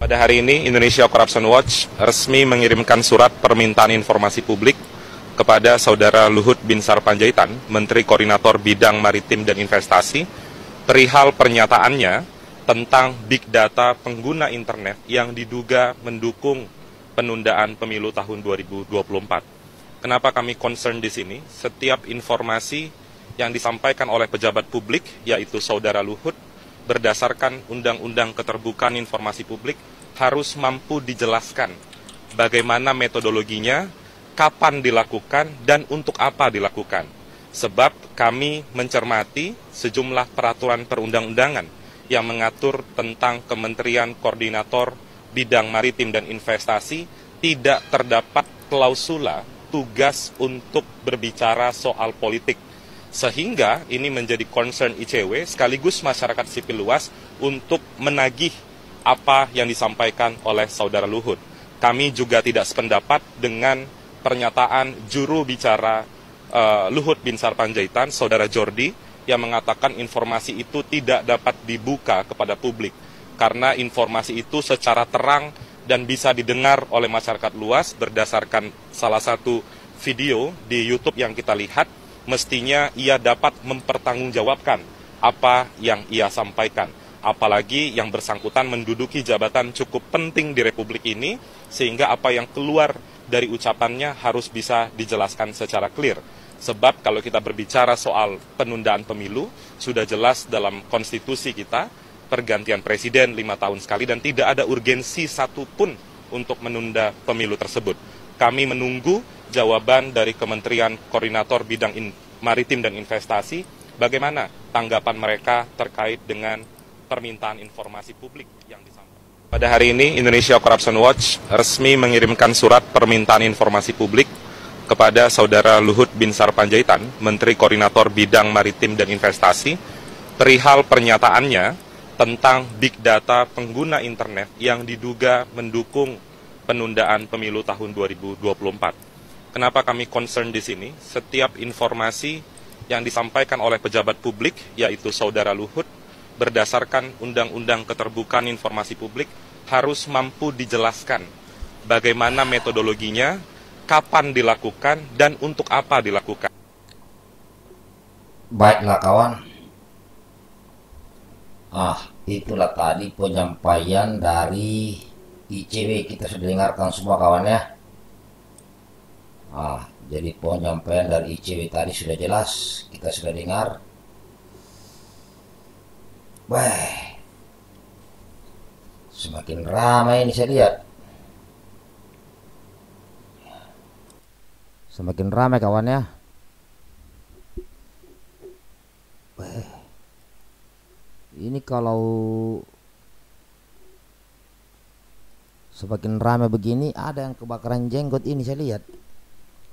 Pada hari ini, Indonesia Corruption Watch resmi mengirimkan surat permintaan informasi publik kepada Saudara Luhut Binsar Panjaitan, Menteri Koordinator Bidang Maritim dan Investasi, perihal pernyataannya tentang big data pengguna internet yang diduga mendukung penundaan pemilu tahun 2024. Kenapa kami concern di sini? Setiap informasi yang disampaikan oleh pejabat publik, yaitu Saudara Luhut, berdasarkan Undang-Undang Keterbukaan Informasi Publik harus mampu dijelaskan bagaimana metodologinya, kapan dilakukan, dan untuk apa dilakukan. Sebab kami mencermati sejumlah peraturan perundang-undangan yang mengatur tentang Kementerian Koordinator Bidang Maritim dan Investasi tidak terdapat klausula tugas untuk berbicara soal politik sehingga ini menjadi concern ICW sekaligus masyarakat sipil luas untuk menagih apa yang disampaikan oleh saudara Luhut. Kami juga tidak sependapat dengan pernyataan juru bicara uh, Luhut Binsar Panjaitan, saudara Jordi, yang mengatakan informasi itu tidak dapat dibuka kepada publik karena informasi itu secara terang dan bisa didengar oleh masyarakat luas berdasarkan salah satu video di YouTube yang kita lihat mestinya ia dapat mempertanggungjawabkan apa yang ia sampaikan. Apalagi yang bersangkutan menduduki jabatan cukup penting di Republik ini, sehingga apa yang keluar dari ucapannya harus bisa dijelaskan secara clear. Sebab kalau kita berbicara soal penundaan pemilu, sudah jelas dalam konstitusi kita, pergantian presiden lima tahun sekali, dan tidak ada urgensi satupun untuk menunda pemilu tersebut. Kami menunggu jawaban dari Kementerian Koordinator Bidang In Maritim dan Investasi, bagaimana tanggapan mereka terkait dengan permintaan informasi publik yang disampaikan. Pada hari ini, Indonesia Corruption Watch resmi mengirimkan surat permintaan informasi publik kepada Saudara Luhut Binsar Panjaitan, Menteri Koordinator Bidang Maritim dan Investasi, perihal pernyataannya tentang big data pengguna internet yang diduga mendukung penundaan pemilu tahun 2024. Kenapa kami concern di sini? Setiap informasi yang disampaikan oleh pejabat publik, yaitu saudara Luhut, berdasarkan Undang-Undang Keterbukaan Informasi Publik, harus mampu dijelaskan bagaimana metodologinya, kapan dilakukan, dan untuk apa dilakukan. Baiklah kawan. Ah, itulah tadi penyampaian dari ICW kita sudah dengarkan semua kawan ya. Ah, jadi penyampaian dari ICW tadi sudah jelas, kita sudah dengar. Baik. Semakin ramai ini saya lihat. Semakin ramai kawan ya. Ini kalau semakin ramai begini ada yang kebakaran jenggot ini saya lihat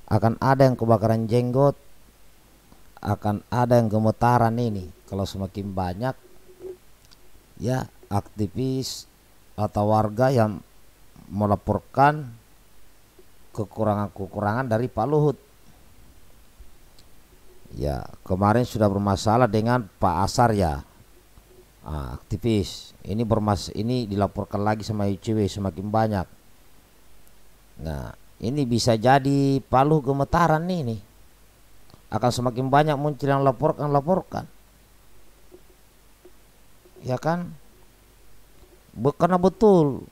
akan ada yang kebakaran jenggot akan ada yang gemetaran ini kalau semakin banyak ya aktivis atau warga yang melaporkan kekurangan-kekurangan dari Pak Luhut ya kemarin sudah bermasalah dengan Pak Asar ya nah, aktivis ini bermas ini dilaporkan lagi sama ICW semakin banyak nah ini bisa jadi palu gemetaran nih nih akan semakin banyak muncul yang laporkan laporkan ya kan karena betul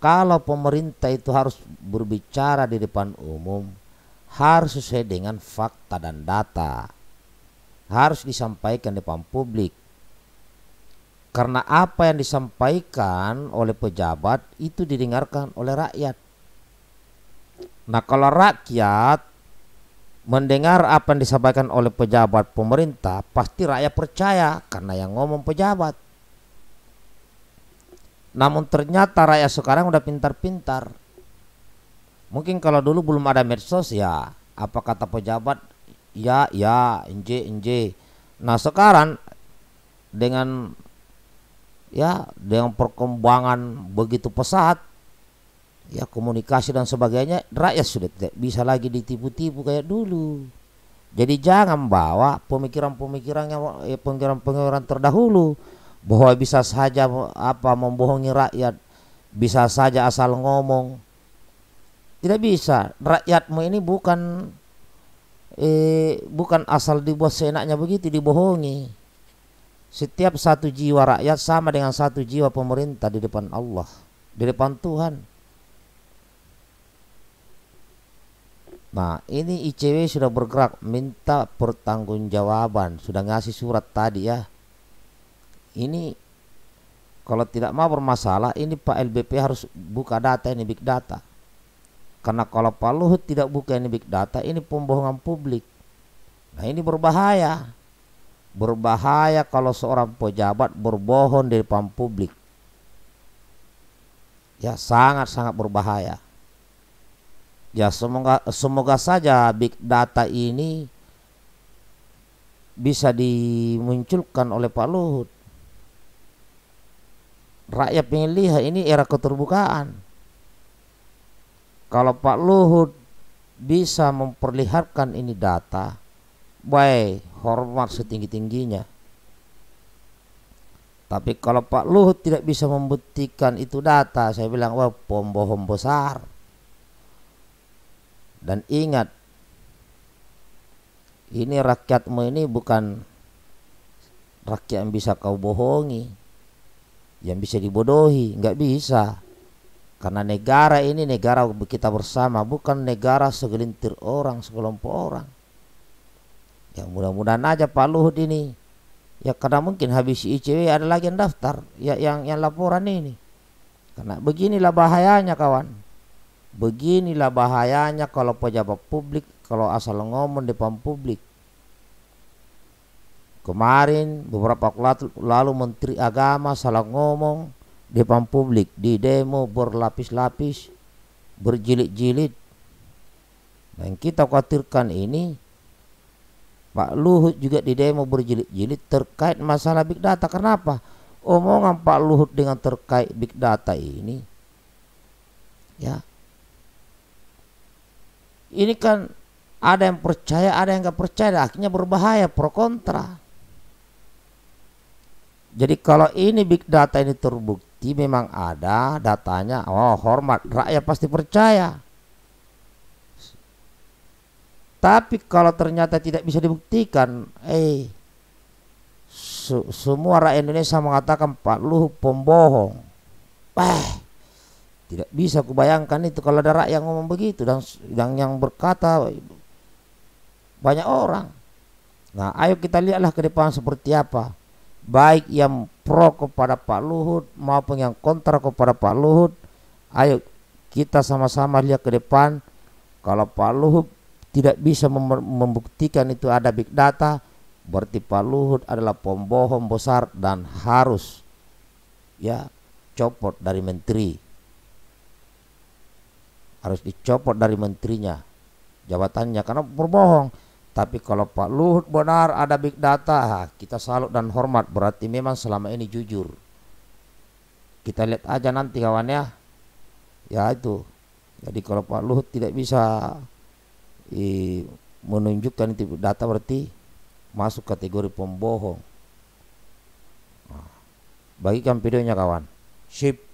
kalau pemerintah itu harus berbicara di depan umum harus sesuai dengan fakta dan data harus disampaikan di depan publik karena apa yang disampaikan oleh pejabat itu didengarkan oleh rakyat Nah kalau rakyat mendengar apa yang disampaikan oleh pejabat pemerintah pasti rakyat percaya karena yang ngomong pejabat. Namun ternyata rakyat sekarang udah pintar-pintar. Mungkin kalau dulu belum ada medsos ya apa kata pejabat ya ya inje inje. Nah sekarang dengan ya dengan perkembangan begitu pesat ya komunikasi dan sebagainya rakyat sudah tidak bisa lagi ditipu-tipu kayak dulu jadi jangan bawa pemikiran-pemikiran yang eh, pemikiran-pemikiran terdahulu bahwa bisa saja apa membohongi rakyat bisa saja asal ngomong tidak bisa rakyatmu ini bukan eh, bukan asal dibuat seenaknya begitu dibohongi setiap satu jiwa rakyat sama dengan satu jiwa pemerintah di depan Allah di depan Tuhan Nah, ini ICW sudah bergerak minta pertanggungjawaban, sudah ngasih surat tadi ya. Ini kalau tidak mau bermasalah, ini Pak LBP harus buka data ini big data. Karena kalau Pak Luhut tidak buka ini big data, ini pembohongan publik. Nah, ini berbahaya. Berbahaya kalau seorang pejabat berbohong di depan publik. Ya, sangat-sangat berbahaya. Ya semoga semoga saja big data ini bisa dimunculkan oleh Pak Luhut. Rakyat lihat ini era keterbukaan. Kalau Pak Luhut bisa memperlihatkan ini data, baik hormat setinggi-tingginya. Tapi kalau Pak Luhut tidak bisa membuktikan itu data, saya bilang wah pembohong besar. Dan ingat, ini rakyatmu ini bukan rakyat yang bisa kau bohongi, yang bisa dibodohi, nggak bisa. Karena negara ini negara kita bersama, bukan negara segelintir orang, sekelompok orang. Yang mudah-mudahan aja Pak Luhut ini ya karena mungkin habis ICW ada lagi yang daftar ya yang yang laporan ini karena beginilah bahayanya kawan Beginilah bahayanya kalau pejabat publik kalau asal ngomong depan publik. Kemarin beberapa waktu lalu Menteri Agama salah ngomong depan publik di demo berlapis-lapis, berjilid-jilid. Nah, yang kita khawatirkan ini Pak Luhut juga di demo berjilid-jilid terkait masalah big data. Kenapa? Omongan Pak Luhut dengan terkait big data ini ya ini kan ada yang percaya, ada yang nggak percaya, akhirnya berbahaya pro kontra. Jadi kalau ini big data ini terbukti memang ada datanya, oh hormat rakyat pasti percaya. Tapi kalau ternyata tidak bisa dibuktikan, eh semua rakyat Indonesia mengatakan Pak Luhut pembohong. wah. Tidak bisa kubayangkan itu kalau ada rakyat ngomong begitu dan yang yang berkata banyak orang. Nah, ayo kita lihatlah ke depan seperti apa. Baik yang pro kepada Pak Luhut maupun yang kontra kepada Pak Luhut, ayo kita sama-sama lihat ke depan. Kalau Pak Luhut tidak bisa membuktikan itu ada big data, berarti Pak Luhut adalah pembohong besar dan harus ya copot dari menteri harus dicopot dari menterinya jabatannya karena berbohong. Tapi kalau Pak Luhut benar ada big data, kita salut dan hormat berarti memang selama ini jujur. Kita lihat aja nanti kawan ya. Ya itu. Jadi kalau Pak Luhut tidak bisa i, menunjukkan itu data berarti masuk kategori pembohong. Nah, bagikan videonya kawan. Sip.